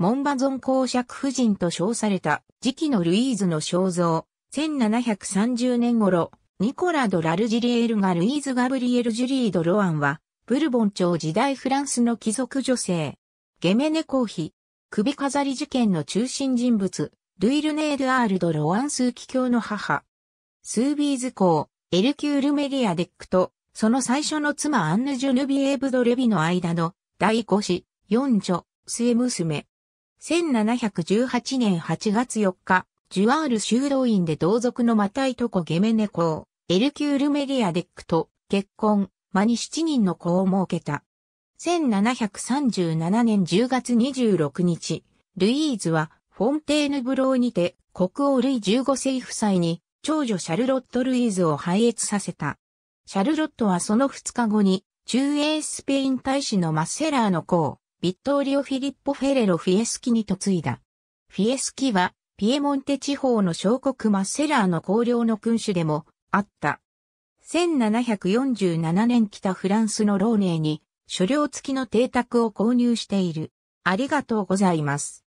モンバゾン公爵夫人と称された時期のルイーズの肖像、1730年頃、ニコラ・ド・ラルジリエールがルイーズ・ガブリエル・ジュリー・ド・ロアンは、ブルボン朝時代フランスの貴族女性、ゲメネ公妃、首飾り事件の中心人物、ルイルネール・アール・ド・ロアンーキ教の母、スービーズ公、エルキュール・メリア・デックと、その最初の妻アンヌ・ジュヌビエーブ・ド・レビの間の、第5子、4女、末娘、1718年8月4日、ジュワール修道院で同族のマタイトコゲメネコを、エルキュールメディアデックと結婚、間に7人の子を設けた。1737年10月26日、ルイーズはフォンテーヌブローにて国王ルイ15世夫妻に長女シャルロット・ルイーズを拝越させた。シャルロットはその2日後に中英スペイン大使のマッセラーの子をビットーリオ・フィリッポ・フェレロ・フィエスキに嫁いだ。フィエスキは、ピエモンテ地方の小国マッセラーの公領の君主でもあった。1747年北フランスのローネーに、所領付きの邸宅を購入している。ありがとうございます。